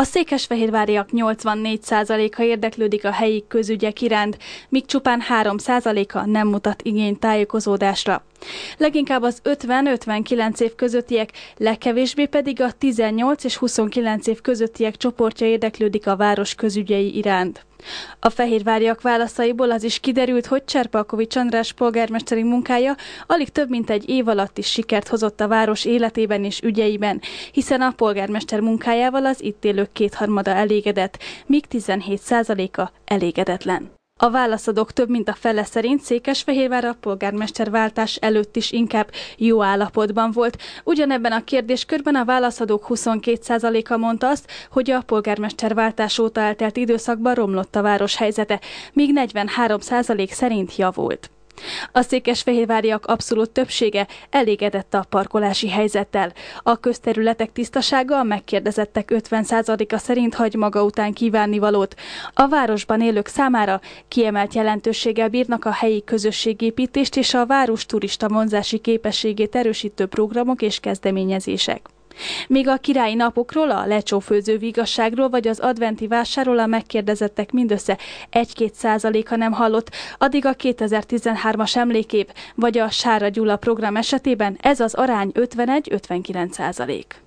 A székesfehérváriak 84%-a érdeklődik a helyi közügyek iránt, míg csupán 3%-a nem mutat igény tájékozódásra. Leginkább az 50-59 év közöttiek, legkevésbé pedig a 18 és 29 év közöttiek csoportja érdeklődik a város közügyei iránt. A fehérváriak válaszaiból az is kiderült, hogy Cserpalkovics András polgármesteri munkája alig több mint egy év alatt is sikert hozott a város életében és ügyeiben, hiszen a polgármester munkájával az itt élők kétharmada elégedett, míg 17%-a elégedetlen. A válaszadók több mint a fele szerint Székesfehérvár a polgármester váltás előtt is inkább jó állapotban volt. Ugyanebben a kérdéskörben a válaszadók 22%-a mondta azt, hogy a polgármester váltás óta eltelt időszakban romlott a város helyzete, míg 43% szerint javult. A székesfehérváriak abszolút többsége elégedett a parkolási helyzettel. A közterületek tisztasága a megkérdezettek 50%-a szerint hagy maga után kívánni valót. A városban élők számára kiemelt jelentőséggel bírnak a helyi közösségépítést és a város turista vonzási képességét erősítő programok és kezdeményezések. Még a királyi napokról, a lecsófőző vigasságról vagy az adventi vásáról a megkérdezettek mindössze 1-2 százaléka nem hallott, addig a 2013-as emlékép vagy a Sára Gyula program esetében ez az arány 51-59 százalék.